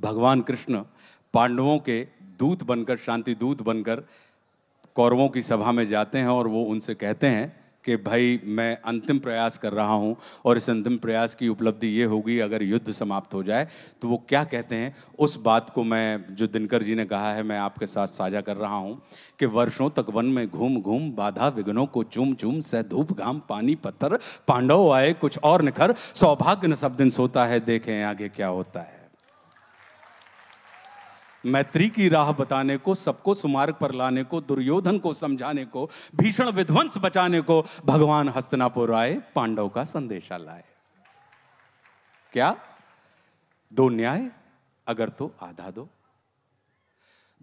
भगवान कृष्ण पांडवों के दूत बनकर शांति दूत बनकर कौरवों की सभा में जाते हैं और वो उनसे कहते हैं कि भाई मैं अंतिम प्रयास कर रहा हूं और इस अंतिम प्रयास की उपलब्धि ये होगी अगर युद्ध समाप्त हो जाए तो वो क्या कहते हैं उस बात को मैं जो दिनकर जी ने कहा है मैं आपके साथ साझा कर रहा हूं कि वर्षों तक वन में घूम घूम बाधा विघ्नों को चूम चूम सह धूप घाम पानी पत्थर पांडव आए कुछ और निखर सौभाग्य न सब दिन सोता है देखें आगे क्या होता है मैत्री की राह बताने को सबको सुमार्ग पर लाने को दुर्योधन को समझाने को भीषण विध्वंस बचाने को भगवान हस्तनापुर आए पांडव का संदेशा लाए क्या दो न्याय अगर तो आधा दो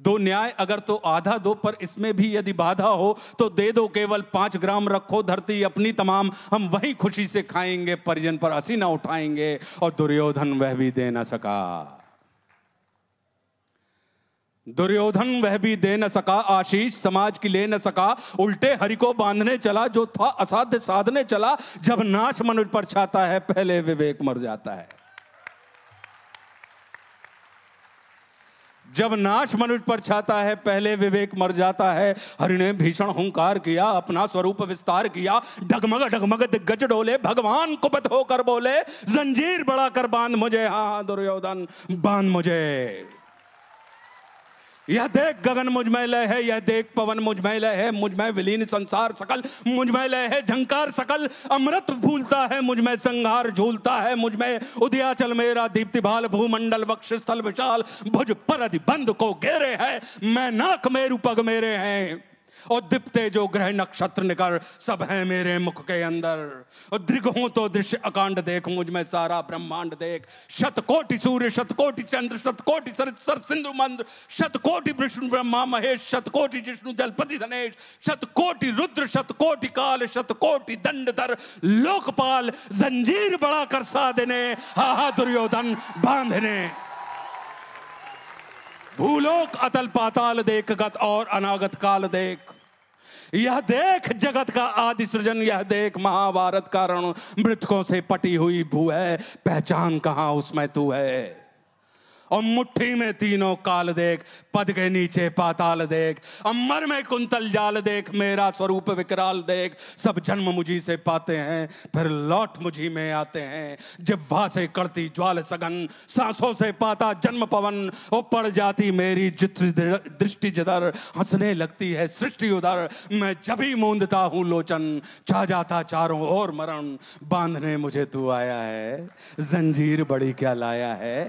दो न्याय अगर तो आधा दो पर इसमें भी यदि बाधा हो तो दे दो केवल पांच ग्राम रखो धरती अपनी तमाम हम वही खुशी से खाएंगे परिजन पर हंसी ना उठाएंगे और दुर्योधन वह भी दे ना सका दुर्योधन वह भी दे न सका आशीष समाज की ले न सका उल्टे हरि को बांधने चला जो था असाध्य साधने चला जब नाश मनुष्य पर छाता है पहले विवेक मर जाता है जब नाश मनुष्य पर छाता है पहले विवेक मर जाता है हरि ने भीषण हुंकार किया अपना स्वरूप विस्तार किया ढगमग ढगमग दिग्गज डोले भगवान कुपत होकर बोले जंजीर बढ़ाकर कर बांध मुझे हाँ, हाँ दुर्योधन बांध मुझे यह देख गगन मुझमय लय है यह देख पवन मुझमय लय है मुझमय विलीन संसार सकल मुझमय लय है झंकार सकल अमृत भूलता है मुझमय संहार झूलता है मुझमय उदयाचल मेरा दीप्ति भाल भूमंडल वक्ष स्थल विशाल भुज पर बंद को घेरे है मैं नाक मेरू पग मेरे हैं और दीपते जो ग्रह नक्षत्र निकल सब है मेरे मुख के अंदर और दृघ हूं तो दृश्य अकांड देख मुझ में सारा ब्रह्मांड देख शतकोटि सूर्य शतकोटि चंद्र शतकोटि सर सर सिंधु मंद शतकोटि विष्णु ब्रह्मा महेश शतकोटि जिष्णु जलपति धनेश शतकोटि रुद्र शतकोटि काल शतकोटि दंड धर लोकपाल जंजीर बढ़ाकर साधने हा हा दुर्योधन बांधने भूलोक अतल पाताल देख गत और अनागत काल देख यह देख जगत का आदि सृजन यह देख महाभारत कारण मृतकों से पटी हुई भू है पहचान कहां उसमें तू है और मुट्ठी में तीनों काल देख पद के नीचे पाताल देख अमर में कुंतल जाल देख मेरा स्वरूप विकराल देख सब जन्म मुझी से पाते हैं फिर लौट मुझी में आते हैं जिब्वा से करती ज्वाल सगन सांसों से पाता जन्म पवन ओ पड़ जाती मेरी दृष्टि जदर हंसने लगती है सृष्टि उधर मैं जब ही मूंदता हूँ लोचन छा जाता चारों ओर मरण बांधने मुझे तू आया है जंजीर बड़ी क्या लाया है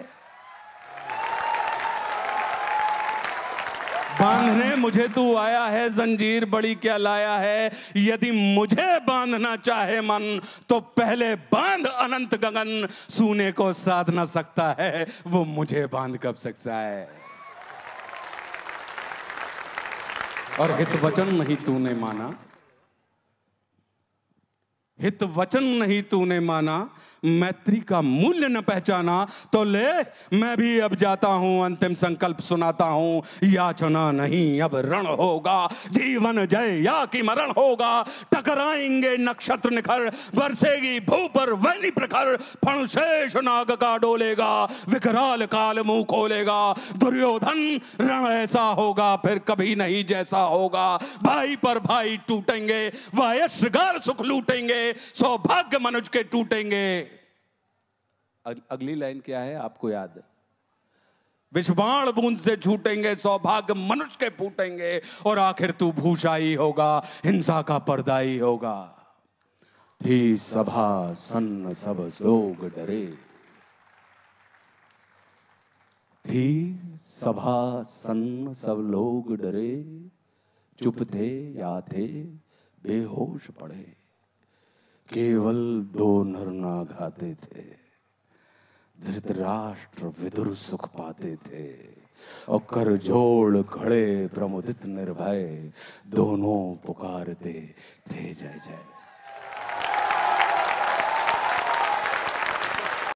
बांधने मुझे तू आया है जंजीर बड़ी क्या लाया है यदि मुझे बांधना चाहे मन तो पहले बांध अनंत गगन सूने को साध ना सकता है वो मुझे बांध कब सकता है और हित वचन नहीं तूने माना हित वचन नहीं तूने माना मैत्री का मूल्य न पहचाना तो ले मैं भी अब जाता हूं अंतिम संकल्प सुनाता हूं याचना नहीं अब रण होगा जीवन जय या की मरण होगा टकराएंगे नक्षत्र निखर बरसेगी भू पर वैली प्रखर शेष नाग का डोलेगा विकराल काल मुंह खोलेगा दुर्योधन रण ऐसा होगा फिर कभी नहीं जैसा होगा भाई पर भाई टूटेंगे वह सुख लूटेंगे सौभाग्य मनुज के टूटेंगे अगली लाइन क्या है आपको याद विश्वाण बूंद से छूटेंगे सौभाग्य मनुष्य के फूटेंगे और आखिर तू भूषाई होगा हिंसा का पर्दाई होगा थी सभा सन्न सब लोग डरे थी सभा सन्न सब लोग डरे चुप थे या थे बेहोश पड़े केवल दो घाते थे धृतराष्ट्र विदुर सुख पाते थे और कर जोड़ खड़े प्रमुदित निर्भय दोनों पुकारते थे जय जय